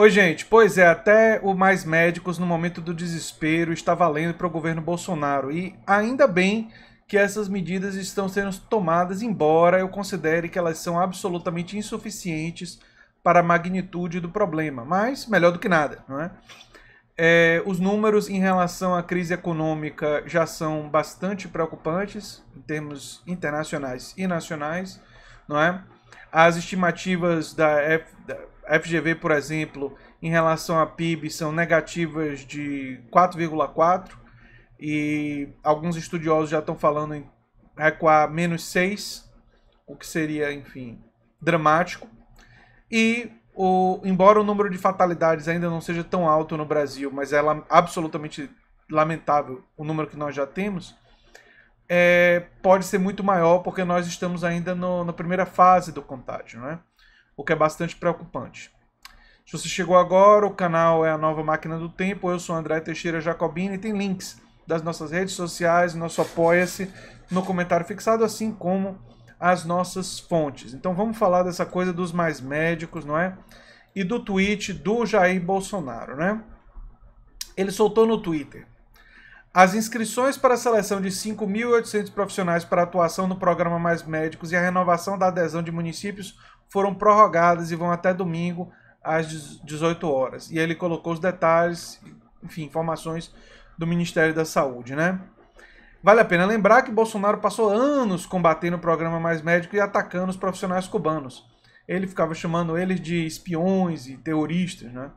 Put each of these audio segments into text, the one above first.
Oi, gente. Pois é, até o Mais Médicos, no momento do desespero, está valendo para o governo Bolsonaro. E ainda bem que essas medidas estão sendo tomadas, embora eu considere que elas são absolutamente insuficientes para a magnitude do problema. Mas melhor do que nada, não é? É, os números em relação à crise econômica já são bastante preocupantes em termos internacionais e nacionais, não é? As estimativas da, F, da FGV, por exemplo, em relação a PIB, são negativas de 4,4 e alguns estudiosos já estão falando em recuar menos 6, o que seria, enfim, dramático. E o, embora o número de fatalidades ainda não seja tão alto no Brasil, mas é absolutamente lamentável o número que nós já temos, é, pode ser muito maior porque nós estamos ainda no, na primeira fase do contágio, né? o que é bastante preocupante. Se você chegou agora, o canal é a Nova Máquina do Tempo. Eu sou André Teixeira Jacobini e tem links das nossas redes sociais, nosso Apoia-se no comentário fixado, assim como as nossas fontes. Então vamos falar dessa coisa dos mais médicos, não é? E do tweet do Jair Bolsonaro, né? Ele soltou no Twitter. As inscrições para a seleção de 5.800 profissionais para atuação no programa Mais Médicos e a renovação da adesão de municípios foram prorrogadas e vão até domingo às 18 horas. E ele colocou os detalhes, enfim, informações do Ministério da Saúde, né? Vale a pena lembrar que Bolsonaro passou anos combatendo o programa Mais Médico e atacando os profissionais cubanos. Ele ficava chamando eles de espiões e terroristas, né?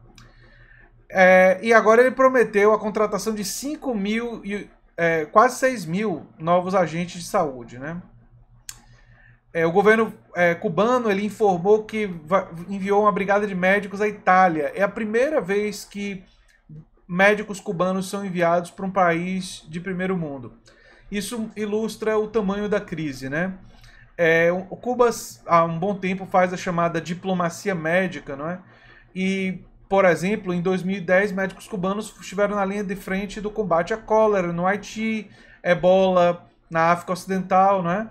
É, e agora ele prometeu a contratação de 5 mil e é, quase 6 mil novos agentes de saúde, né? É, o governo é, cubano ele informou que enviou uma brigada de médicos à Itália. É a primeira vez que médicos cubanos são enviados para um país de primeiro mundo. Isso ilustra o tamanho da crise, né? É, Cuba há um bom tempo faz a chamada diplomacia médica, não é? E, por exemplo, em 2010, médicos cubanos estiveram na linha de frente do combate à cólera no Haiti, ebola na África Ocidental, não é?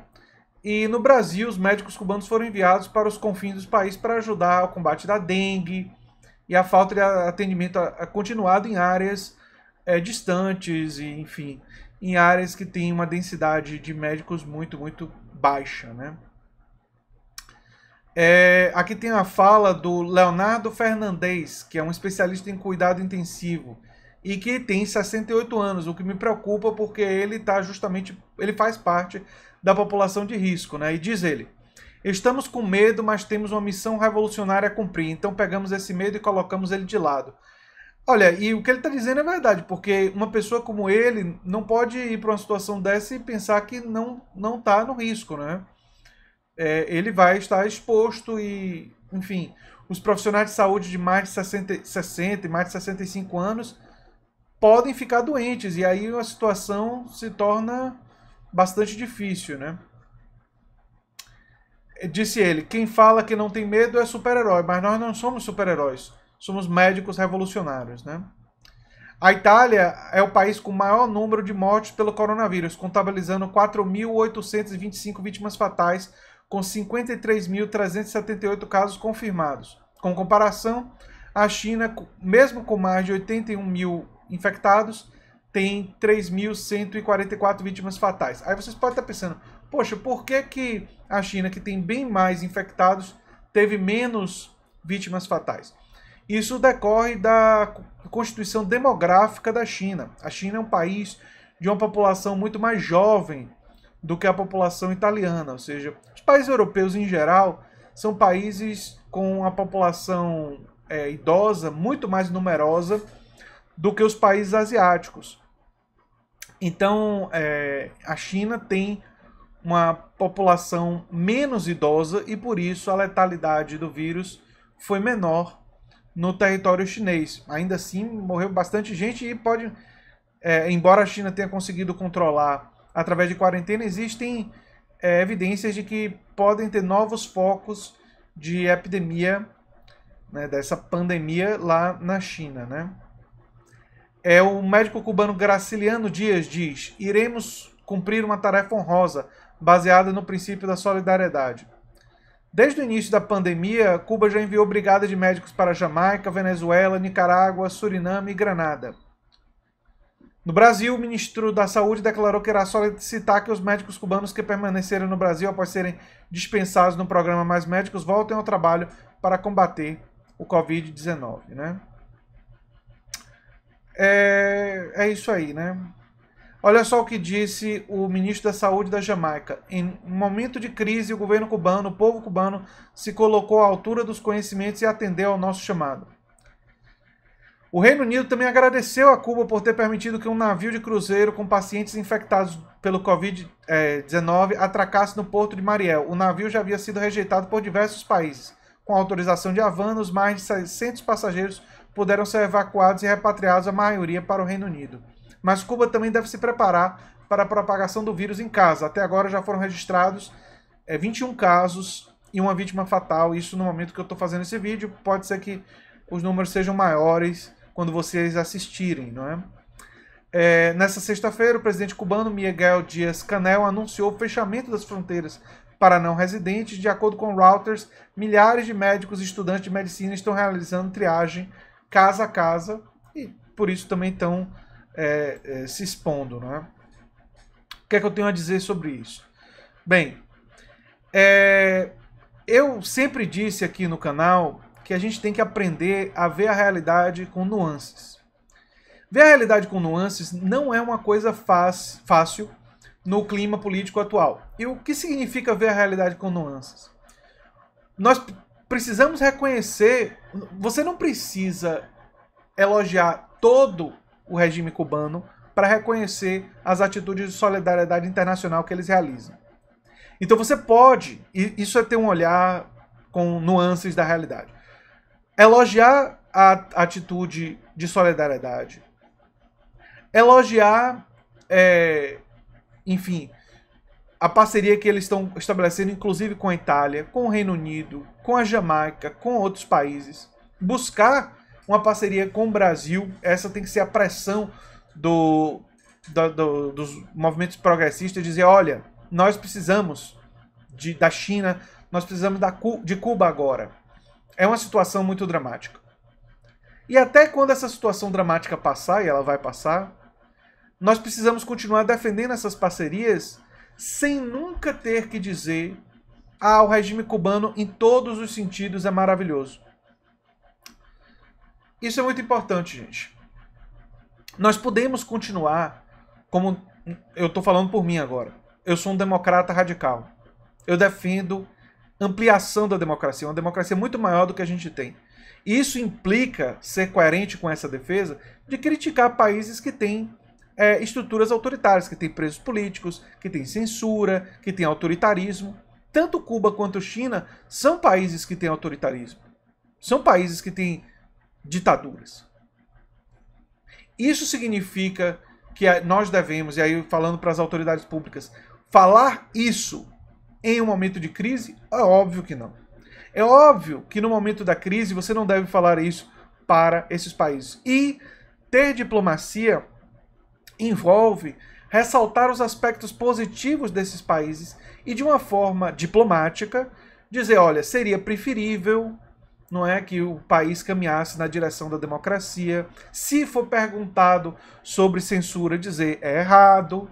E no Brasil, os médicos cubanos foram enviados para os confins dos países para ajudar ao combate da dengue e a falta de atendimento continuado em áreas é, distantes e, enfim, em áreas que têm uma densidade de médicos muito, muito baixa, né? É, aqui tem a fala do Leonardo Fernandes, que é um especialista em cuidado intensivo e que tem 68 anos, o que me preocupa porque ele está justamente, ele faz parte da população de risco, né? E diz ele: Estamos com medo, mas temos uma missão revolucionária a cumprir, então pegamos esse medo e colocamos ele de lado. Olha, e o que ele está dizendo é verdade, porque uma pessoa como ele não pode ir para uma situação dessa e pensar que não não está no risco, né? É, ele vai estar exposto e, enfim, os profissionais de saúde de mais de 60, 60 mais de 65 anos podem ficar doentes e aí a situação se torna bastante difícil, né? Disse ele: quem fala que não tem medo é super-herói, mas nós não somos super-heróis, somos médicos revolucionários, né? A Itália é o país com maior número de mortes pelo coronavírus, contabilizando 4.825 vítimas fatais, com 53.378 casos confirmados. Com comparação, a China, mesmo com mais de 81 mil infectados, tem 3.144 vítimas fatais. Aí vocês podem estar pensando, poxa, por que, que a China, que tem bem mais infectados, teve menos vítimas fatais? Isso decorre da constituição demográfica da China. A China é um país de uma população muito mais jovem do que a população italiana, ou seja, os países europeus em geral são países com a população é, idosa muito mais numerosa do que os países asiáticos. Então, é, a China tem uma população menos idosa e por isso a letalidade do vírus foi menor no território chinês. Ainda assim, morreu bastante gente e pode, é, embora a China tenha conseguido controlar através de quarentena, existem é, evidências de que podem ter novos focos de epidemia, né, dessa pandemia lá na China, né? É, o médico cubano Graciliano Dias diz: iremos cumprir uma tarefa honrosa, baseada no princípio da solidariedade. Desde o início da pandemia, Cuba já enviou brigadas de médicos para Jamaica, Venezuela, Nicarágua, Suriname e Granada. No Brasil, o ministro da Saúde declarou que irá solicitar que os médicos cubanos que permanecerem no Brasil após serem dispensados no programa Mais Médicos voltem ao trabalho para combater o Covid-19. Né? É, é isso aí, né? Olha só o que disse o ministro da Saúde da Jamaica. Em um momento de crise, o governo cubano, o povo cubano, se colocou à altura dos conhecimentos e atendeu ao nosso chamado. O Reino Unido também agradeceu a Cuba por ter permitido que um navio de cruzeiro com pacientes infectados pelo Covid-19 atracasse no porto de Mariel. O navio já havia sido rejeitado por diversos países. Com autorização de Havana, os mais de 600 passageiros puderam ser evacuados e repatriados a maioria para o Reino Unido. Mas Cuba também deve se preparar para a propagação do vírus em casa. Até agora já foram registrados é, 21 casos e uma vítima fatal. Isso no momento que eu estou fazendo esse vídeo. Pode ser que os números sejam maiores quando vocês assistirem, não é? é nessa sexta-feira, o presidente cubano Miguel Dias Canel anunciou o fechamento das fronteiras para não residentes. De acordo com Reuters, milhares de médicos e estudantes de medicina estão realizando triagem casa a casa, e por isso também estão é, é, se expondo. Né? O que é que eu tenho a dizer sobre isso? Bem, é, eu sempre disse aqui no canal que a gente tem que aprender a ver a realidade com nuances. Ver a realidade com nuances não é uma coisa faz, fácil no clima político atual. E o que significa ver a realidade com nuances? Nós precisamos reconhecer. Você não precisa elogiar todo o regime cubano para reconhecer as atitudes de solidariedade internacional que eles realizam. Então você pode, e isso é ter um olhar com nuances da realidade, elogiar a atitude de solidariedade, elogiar, é, enfim, a parceria que eles estão estabelecendo, inclusive com a Itália, com o Reino Unido, com a Jamaica, com outros países. Buscar uma parceria com o Brasil, essa tem que ser a pressão do, do, do dos movimentos progressistas, dizer, olha, nós precisamos de, da China, nós precisamos da, de Cuba agora. É uma situação muito dramática. E até quando essa situação dramática passar, e ela vai passar, nós precisamos continuar defendendo essas parcerias sem nunca ter que dizer ah, o regime cubano em todos os sentidos é maravilhoso. Isso é muito importante, gente. Nós podemos continuar como eu estou falando por mim agora. Eu sou um democrata radical. Eu defendo ampliação da democracia, uma democracia muito maior do que a gente tem. Isso implica ser coerente com essa defesa de criticar países que têm é, estruturas autoritárias, que tem presos políticos, que tem censura, que tem autoritarismo. Tanto Cuba quanto China são países que têm autoritarismo. São países que têm ditaduras. Isso significa que nós devemos, e aí falando para as autoridades públicas, falar isso em um momento de crise? É óbvio que não. É óbvio que no momento da crise você não deve falar isso para esses países. E ter diplomacia envolve ressaltar os aspectos positivos desses países e, de uma forma diplomática, dizer: olha, seria preferível não é que o país caminhasse na direção da democracia. Se for perguntado sobre censura, dizer é errado,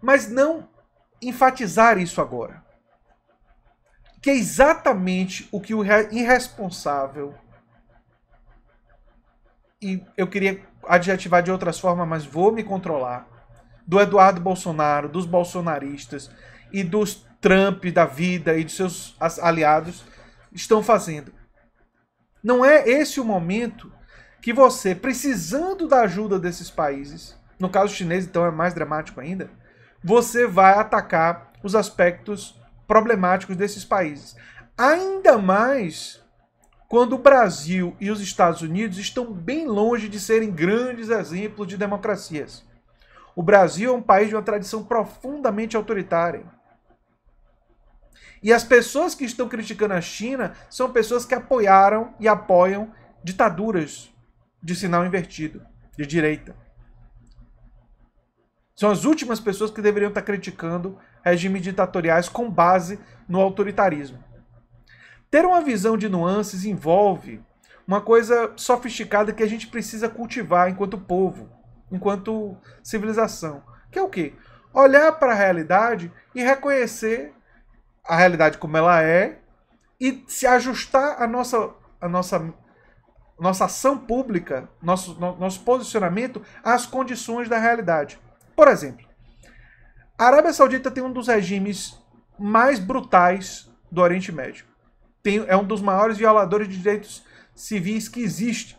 mas não enfatizar isso agora. Que é exatamente o que o irresponsável e eu queria adjetivar de outras formas, mas vou me controlar. Do Eduardo Bolsonaro, dos bolsonaristas e dos Trump da vida e dos seus aliados estão fazendo. Não é esse o momento que você, precisando da ajuda desses países, no caso chinês, então é mais dramático ainda, você vai atacar os aspectos problemáticos desses países. Ainda mais quando o Brasil e os Estados Unidos estão bem longe de serem grandes exemplos de democracias. O Brasil é um país de uma tradição profundamente autoritária. E as pessoas que estão criticando a China são pessoas que apoiaram e apoiam ditaduras de sinal invertido, de direita. São as últimas pessoas que deveriam estar criticando regimes ditatoriais com base no autoritarismo. Ter uma visão de nuances envolve uma coisa sofisticada que a gente precisa cultivar enquanto povo, enquanto civilização, que é o quê? Olhar para a realidade e reconhecer a realidade como ela é e se ajustar a nossa a nossa nossa ação pública, nosso, nosso posicionamento às condições da realidade. Por exemplo, a Arábia Saudita tem um dos regimes mais brutais do Oriente Médio tem, é um dos maiores violadores de direitos civis que existe.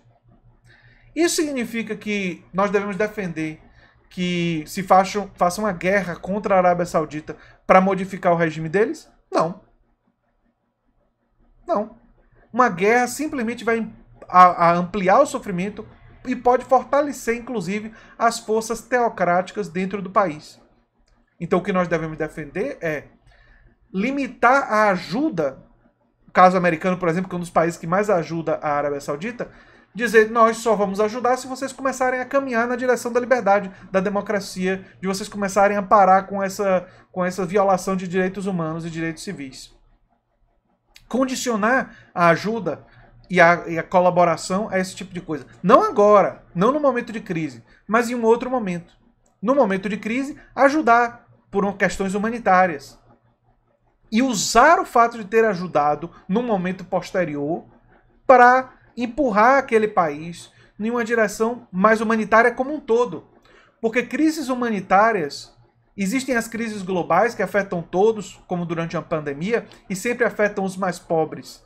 Isso significa que nós devemos defender que se façam, uma guerra contra a Arábia Saudita para modificar o regime deles? Não. Não. Uma guerra simplesmente vai a, a ampliar o sofrimento e pode fortalecer, inclusive, as forças teocráticas dentro do país. Então, o que nós devemos defender é limitar a ajuda caso americano, por exemplo, que é um dos países que mais ajuda a Arábia Saudita, dizer nós só vamos ajudar se vocês começarem a caminhar na direção da liberdade, da democracia, de vocês começarem a parar com essa, com essa violação de direitos humanos e direitos civis. Condicionar a ajuda e a, e a colaboração a esse tipo de coisa. Não agora, não no momento de crise, mas em um outro momento. No momento de crise, ajudar por questões humanitárias, e usar o fato de ter ajudado num momento posterior para empurrar aquele país em uma direção mais humanitária como um todo. Porque crises humanitárias Existem as crises globais que afetam todos, como durante uma pandemia, e sempre afetam os mais pobres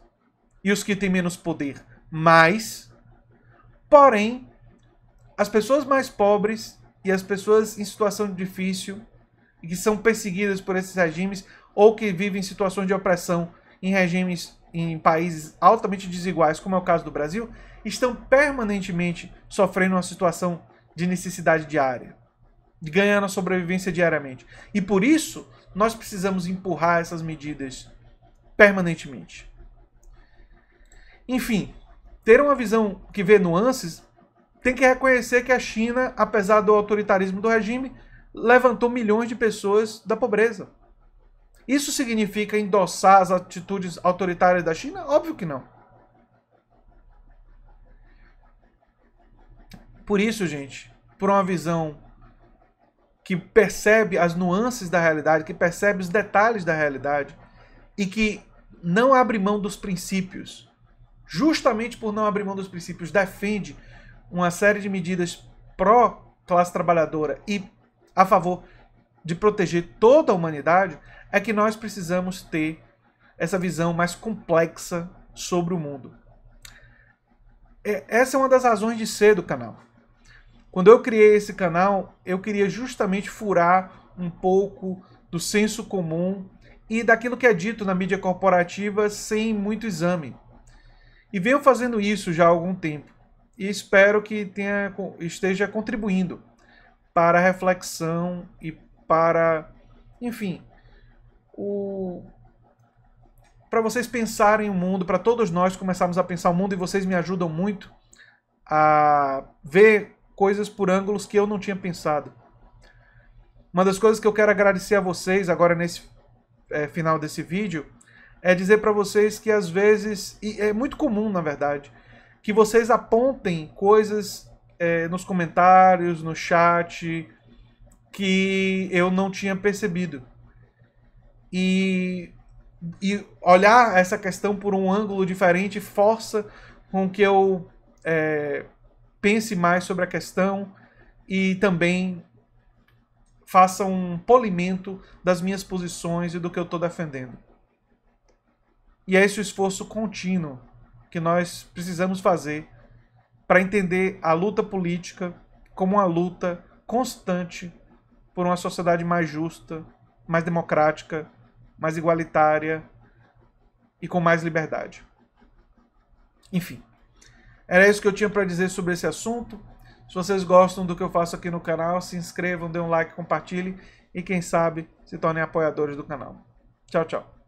e os que têm menos poder. Mas, porém, as pessoas mais pobres e as pessoas em situação difícil e que são perseguidas por esses regimes ou que vivem situações de opressão em regimes em países altamente desiguais, como é o caso do Brasil, estão permanentemente sofrendo uma situação de necessidade diária, ganhando a sobrevivência diariamente. E por isso, nós precisamos empurrar essas medidas permanentemente. Enfim, ter uma visão que vê nuances tem que reconhecer que a China, apesar do autoritarismo do regime, levantou milhões de pessoas da pobreza. Isso significa endossar as atitudes autoritárias da China? Óbvio que não. Por isso, gente, por uma visão que percebe as nuances da realidade, que percebe os detalhes da realidade e que não abre mão dos princípios, justamente por não abrir mão dos princípios, defende uma série de medidas pró-classe trabalhadora e a favor de proteger toda a humanidade, é que nós precisamos ter essa visão mais complexa sobre o mundo. É, essa é uma das razões de ser do canal. Quando eu criei esse canal, eu queria justamente furar um pouco do senso comum e daquilo que é dito na mídia corporativa sem muito exame. E venho fazendo isso já há algum tempo e espero que tenha, esteja contribuindo para a reflexão e para, enfim, o para vocês pensarem o mundo, para todos nós começarmos a pensar o mundo e vocês me ajudam muito a ver coisas por ângulos que eu não tinha pensado. Uma das coisas que eu quero agradecer a vocês agora nesse é, final desse vídeo é dizer para vocês que às vezes, e é muito comum na verdade, que vocês apontem coisas é, nos comentários, no chat, que eu não tinha percebido. E, e olhar essa questão por um ângulo diferente força com que eu é, pense mais sobre a questão e também faça um polimento das minhas posições e do que eu estou defendendo. E é esse o esforço contínuo que nós precisamos fazer para entender a luta política como uma luta constante por uma sociedade mais justa, mais democrática, mais igualitária e com mais liberdade. Enfim, era isso que eu tinha para dizer sobre esse assunto. Se vocês gostam do que eu faço aqui no canal, se inscrevam, dê um like, compartilhem e quem sabe se tornem apoiadores do canal. Tchau, tchau.